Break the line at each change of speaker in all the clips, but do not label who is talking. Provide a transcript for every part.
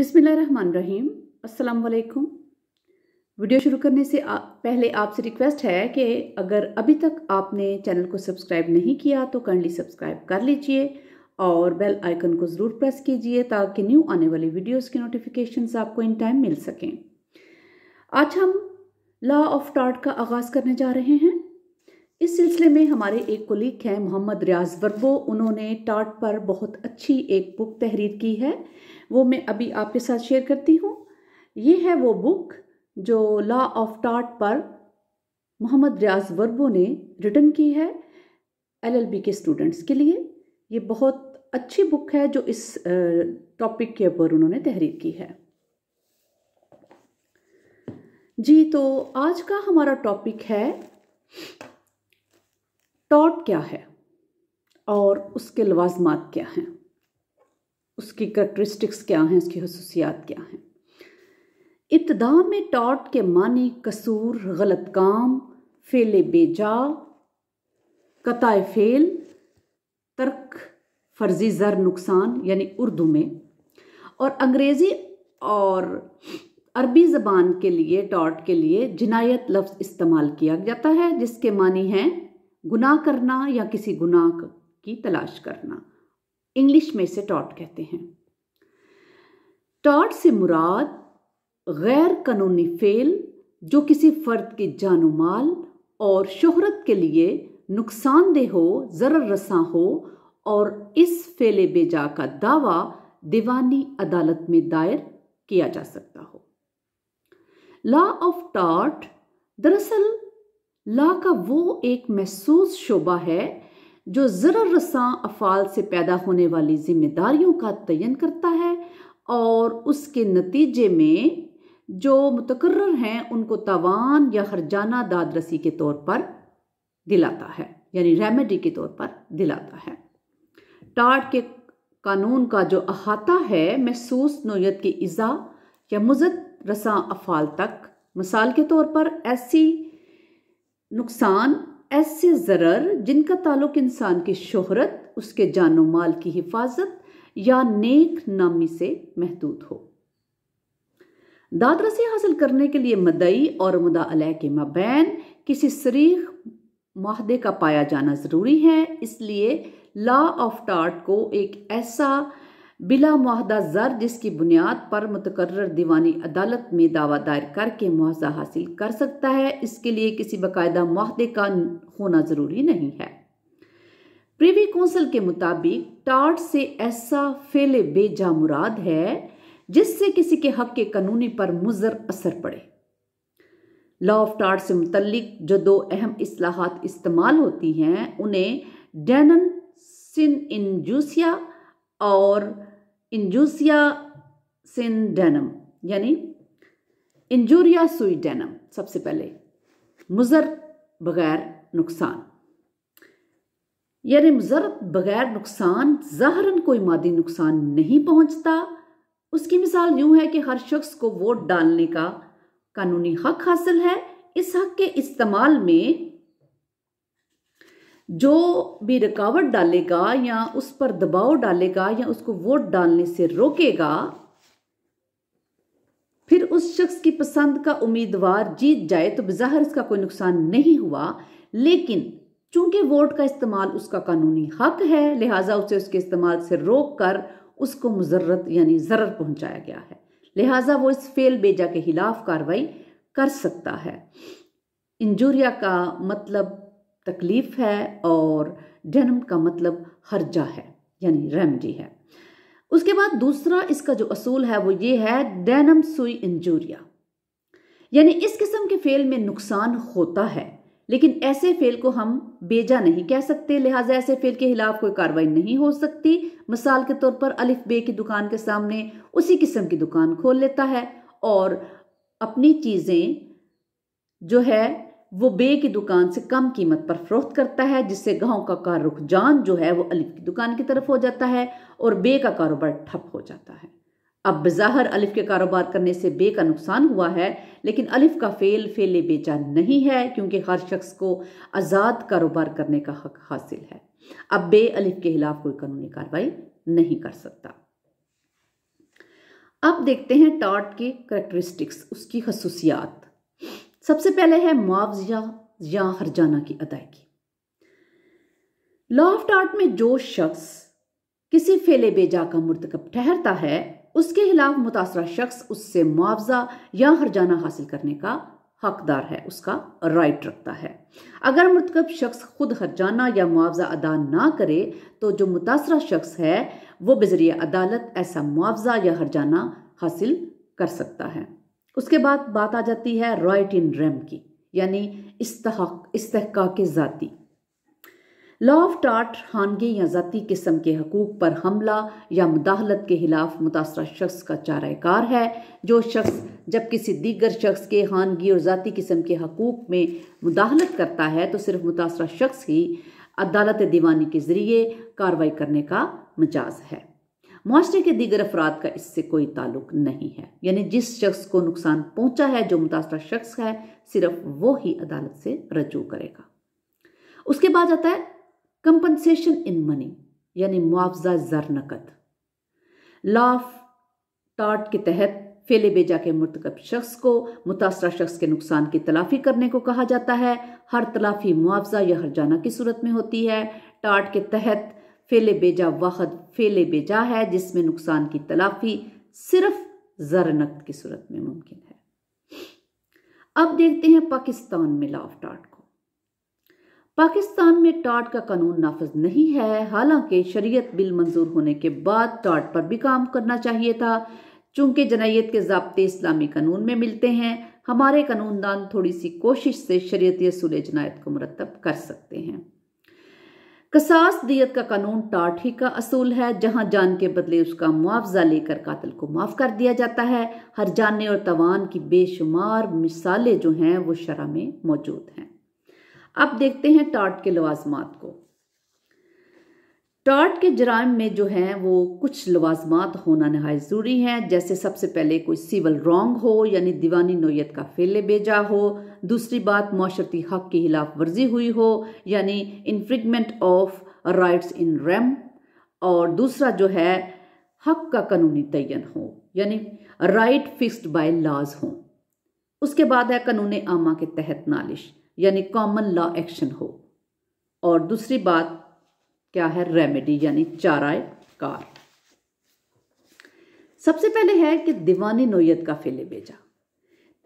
रहीम असलकुम वीडियो शुरू करने से आ, पहले आपसे रिक्वेस्ट है कि अगर अभी तक आपने चैनल को सब्सक्राइब नहीं किया तो काइंडली सब्सक्राइब कर लीजिए और बेल आइकन को ज़रूर प्रेस कीजिए ताकि न्यू आने वाली वीडियोस के नोटिफिकेशंस आपको इन टाइम मिल सकें आज हम लॉ ऑफ टार्ट का आगाज़ करने जा रहे हैं इस सिलसिले में हमारे एक कोलीग हैं मोहम्मद रियाज वर्गो उन्होंने टार्ट पर बहुत अच्छी एक बुक तहरीर की है वो मैं अभी आपके साथ शेयर करती हूँ ये है वो बुक जो लॉ ऑफ टाट पर मोहम्मद रियाज वर्बो ने रिटर्न की है एलएलबी के स्टूडेंट्स के लिए ये बहुत अच्छी बुक है जो इस टॉपिक के ऊपर उन्होंने तहरीर की है जी तो आज का हमारा टॉपिक है टॉट क्या है और उसके लवाजमात क्या हैं उसकी करेक्टरिस्टिक्स क्या हैं उसकी खसूसियात क्या हैं इब्तदा में टॉट के मानी कसूर गलत काम फेल बेजा कता फेल तर्क फर्जी ज़र नुकसान यानी उर्दू में और अंग्रेज़ी और अरबी ज़बान के लिए टॉट के लिए जिनायत लफ्ज़ इस्तेमाल किया जाता है जिसके मानी हैं गुनाह करना या किसी गुनाह की तलाश करना इंग्लिश में से टॉट कहते हैं टॉट से मुराद गैर कानूनी फेल जो किसी फर्द के जानो माल और शोहरत के लिए नुकसानदेह हो ज़र रसा हो और इस फेले बेजा का दावा दीवानी अदालत में दायर किया जा सकता हो लॉ ऑफ टॉट दरअसल लॉ का वो एक महसूस शोबा है जो ज़र रसा अफ़ाल से पैदा होने वाली ज़िम्मेदारियों का तयन करता है और उसके नतीजे में जो मुतकर हैं उनको तवान या हरजाना दादरसी के तौर पर दिलाता है यानी रेमेडी के तौर पर दिलाता है टाट के कानून का जो अहाता है महसूस नोयत की इज़ा या मुजत रसा अफ़ाल तक मिसाल के तौर पर ऐसी नुकसान ऐसे ज़रर जिनका ताल्लुक इंसान की शोहरत उसके जानो माल की हिफाजत या नेक नामी से महदूद हो दादरसी हासिल करने के लिए मदई और मुदा अलह के मबैन किसी शरीक माहदे का पाया जाना ज़रूरी है इसलिए लॉ ऑफ टार्ट को एक ऐसा बिला मुहदा जर जिसकी बुनियाद पर मतकर दीवानी अदालत में दावा दायर करके मुआवजा हासिल कर सकता है इसके लिए किसी बाकायदा माहदे का होना ज़रूरी नहीं है प्रीवी कौंसिल के मुताबिक टाट से ऐसा फेले बेजा मुराद है जिससे किसी के हक के कानूनी पर मुजर असर पड़े लॉ ऑफ टाट से मुतलिक जो दो अहम असलाहत इस्तेमाल होती हैं उन्हें डेनन सिन इन जूसिया और इंजूसिया सिंडेनम यानी इंजूरिया सुइडेनम सबसे पहले मुजर बगैर नुकसान यानी मुजर बगैर नुकसान जहरन कोई मादी नुकसान नहीं पहुंचता उसकी मिसाल यूं है कि हर शख्स को वोट डालने का कानूनी हक हासिल है इस हक के इस्तेमाल में जो भी रुकावट डालेगा या उस पर दबाव डालेगा या उसको वोट डालने से रोकेगा फिर उस शख्स की पसंद का उम्मीदवार जीत जाए तो बज़ाहिर इसका कोई नुकसान नहीं हुआ लेकिन चूंकि वोट का इस्तेमाल उसका कानूनी हक है लिहाजा उसे उसके इस्तेमाल से रोक कर उसको मुजरत यानी जरर पहुंचाया गया है लिहाजा वो इस फेल बेजा के खिलाफ कार्रवाई कर सकता है इंजूरिया का मतलब तकलीफ़ है और डेनम का मतलब हर्जा है यानी रेमडी है उसके बाद दूसरा इसका जो असूल है वो ये है डेनम सुई इंजूरिया यानी इस किस्म के फेल में नुकसान होता है लेकिन ऐसे फेल को हम बेजा नहीं कह सकते लिहाजा ऐसे फेल के खिलाफ कोई कार्रवाई नहीं हो सकती मिसाल के तौर पर अलिफ बे की दुकान के सामने उसी किस्म की दुकान खोल लेता है और अपनी चीज़ें जो है वो बे की दुकान से कम कीमत पर फरोख्त करता है जिससे गांव का कार रुखजान जो है वो अलिफ की दुकान की तरफ हो जाता है और बे का कारोबार ठप हो जाता है अब बज़ाहर अलिफ के कारोबार करने से बे का नुकसान हुआ है लेकिन अलिफ का फेल फेले बेचा नहीं है क्योंकि हर शख्स को आज़ाद कारोबार करने का हक हासिल है अब बे अलिफ के खिलाफ कोई कानूनी कार्रवाई नहीं कर सकता अब देखते हैं टाट के करेक्टरिस्टिक्स उसकी खसूसियात सबसे पहले है मुआवजा या हरजाना की अदायगी लॉ ऑफ आर्ट में जो शख्स किसी फेले बेजा का मरतकब ठहरता है उसके खिलाफ मुतासर शख्स उससे मुआवजा या हरजाना हासिल करने का हकदार है उसका राइट रखता है अगर मरतकब शख्स खुद हरजाना या मुआवजा अदा ना करे तो जो मुतासर शख्स है वो बजरिया अदालत ऐसा मुआवजा या हरजाना हासिल कर सकता है उसके बाद बात आ जाती है राइट इन रेम की यानी इस्तक के ज़ाती लॉ ऑफ टाट खानगी या ज़ाती किस्म के हकूक़ पर हमला या मुदाहलत के खिलाफ मुतासर शख्स का चारकार है जो शख्स जब किसी दीगर शख्स के खानगी और ज़ाती किस्म के हकूक़ में मुदाहलत करता है तो सिर्फ मुतासर शख्स ही अदालत दीवानी के ज़रिए कार्रवाई करने का मजाज है मुआरे के दीगर अफराद का इससे कोई ताल्लुक नहीं है यानी जिस शख्स को नुकसान पहुंचा है जो मुतासर शख्स है सिर्फ वो ही अदालत से रजू करेगा उसके बाद आता है कंपनसेशन इन मनी यानी मुआवजा जर नकद लाफ टाट के तहत फेले बेजा के मरतकब शख्स को मुतासर शख्स के नुकसान की तलाफी करने को कहा जाता है हर तलाफी मुआवजा या जाना की सूरत में होती है टाट के तहत फेल बेजा वाहद फेल बेजा है जिसमें नुकसान की तलाफी सिर्फ जर नकद की सूरत में मुमकिन है अब देखते हैं पाकिस्तान में लाफ टाट को पाकिस्तान में टाट का कानून नाफज नहीं है हालांकि शरीयत बिल मंजूर होने के बाद टाट पर भी काम करना चाहिए था चूंकि जनाइत के जबते इस्लामी कानून में मिलते हैं हमारे कानूनदान थोड़ी सी कोशिश से शरीय असूल जनायत को मरतब कर सकते हैं कसास दियत का कानून टाट ही का असूल है जहां जान के बदले उसका मुआवजा लेकर कातिल को माफ़ कर दिया जाता है हर जाने और तवान की बेशुमार मिसालें जो हैं वो शरा में मौजूद हैं अब देखते हैं टाट के लवाजमात को टार्ट के जराइम में जो हैं वो कुछ लवाजमात होना नहाय ज़रूरी हैं जैसे सबसे पहले कोई सिविल रॉन्ग हो यानी दीवानी नोयत का फेले बेजा हो दूसरी बात माशरती हक की खिलाफ वर्जी हुई हो यानी infringement of rights in rem और दूसरा जो है हक का कानूनी तयन हो यानी राइट फिक्स्ड बाई लाज हों उसके बाद है कानून आमा के तहत नालिश यानी कॉमन लॉ एक्शन हो और दूसरी बात क्या है रेमेडी यानी चाराए कार सबसे पहले है कि दीवानी नोयत का फेले बेजा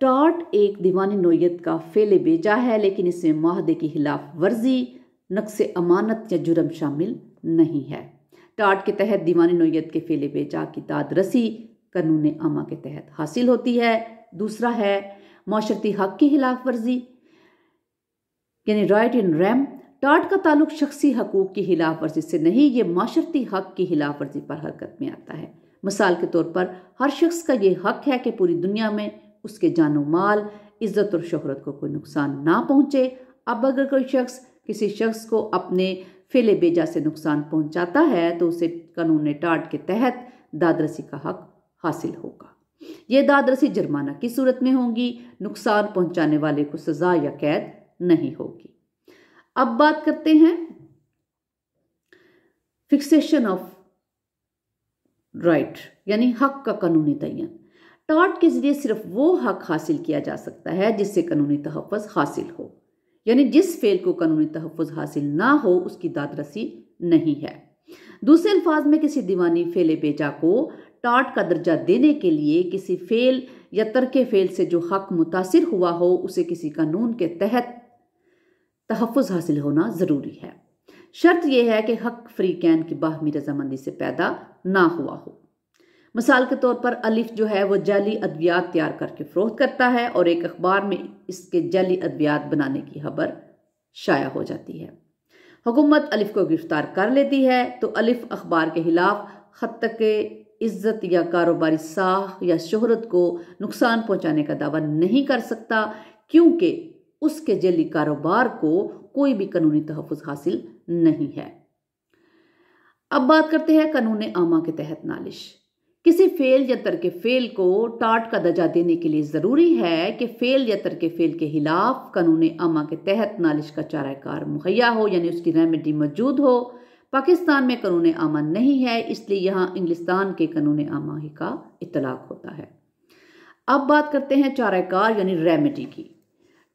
टाट एक दीवानी नोयत का फेले बेजा है लेकिन इसमें माहदे की खिलाफ वर्जी नक्स अमानत या जुर्म शामिल नहीं है टाट के तहत दीवानी नोयत के फेले बेजा की दादरसी कानून आमा के तहत हासिल होती है दूसरा है माशरती हक की खिलाफ वर्जी यानी राइट इन रैम टाट का ताल्लुक शख्सी हकूक़ की खिलाफ वर्जी से नहीं ये माशरती हक की खिलाफ वर्जी पर हरकत में आता है मिसाल के तौर पर हर शख्स का ये हक है कि पूरी दुनिया में उसके जानो माल इज़्ज़त और शहरत को कोई नुकसान ना पहुँचे अब अगर कोई शख्स किसी शख्स को अपने फेले बेजा से नुकसान पहुँचाता है तो उसे कानून टाट के तहत दादरसी का हक हासिल होगा ये दादरसी जुर्माना की सूरत में होंगी नुकसान पहुंचाने वाले को सज़ा या कैद नहीं होगी अब बात करते हैं फिक्सेशन ऑफ राइट यानी हक का कानूनी तयन टाट के जरिए सिर्फ वो हक हासिल किया जा सकता है जिससे कानूनी तहफ़ हासिल हो यानी जिस फेल को कानूनी तहफ़ हासिल ना हो उसकी दादरसी नहीं है दूसरे अल्फाज में किसी दीवानी फेले बेजा को टाट का दर्जा देने के लिए किसी फेल या तरके फेल से जो हक मुतासर हुआ हो उसे किसी कानून के तहत तहफ़ हासिल होना ज़रूरी है शर्त यह है कि हक फ्री कैन की बाहमी रजामंदी से पैदा ना हुआ हो मिसाल के तौर पर अलिफ जो है वह जाली अद्वियात तैयार करके फ़रोख्त करता है और एक अखबार में इसके जाली अद्वियात बनाने की खबर शाया हो जाती है हुकूमत अलिफ को गिरफ्तार कर लेती है तो अलिफ अखबार के खिलाफ ख़त के इज़्ज़त या कारोबारी साख या शहरत को नुकसान पहुंचाने का दावा नहीं कर सकता क्योंकि उसके जली कारोबार को कोई भी कानूनी तहफ़ हासिल नहीं है अब बात करते हैं कानून आमा के तहत नालिश किसी फेल या तरके फेल को टाट का दर्जा देने के लिए ज़रूरी है कि फेल या तरके फेल के खिलाफ कानून आमा के तहत नालिश का चाराकार मुहैया हो यानी उसकी रेमेडी मौजूद हो पाकिस्तान में कानून आमा नहीं है इसलिए यहाँ इंग्लिस्तान के कानून आमा ही का इतलाक होता है अब बात करते हैं चाराकार यानी रेमेडी की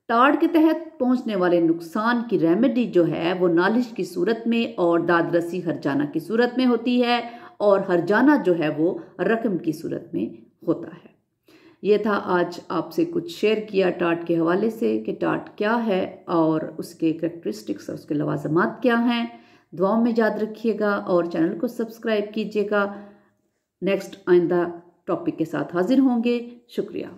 टाट के तहत पहुंचने वाले नुकसान की रेमेडी जो है वो नालिश की सूरत में और दादरसी हरजाना की सूरत में होती है और हरजाना जो है वो रकम की सूरत में होता है ये था आज आपसे कुछ शेयर किया टाट के हवाले से कि टाट क्या है और उसके करेक्टरिस्टिक्स और उसके लवाजमात क्या हैं दुआओं में याद रखिएगा और चैनल को सब्सक्राइब कीजिएगा नेक्स्ट आइंदा टॉपिक के साथ हाजिर होंगे शुक्रिया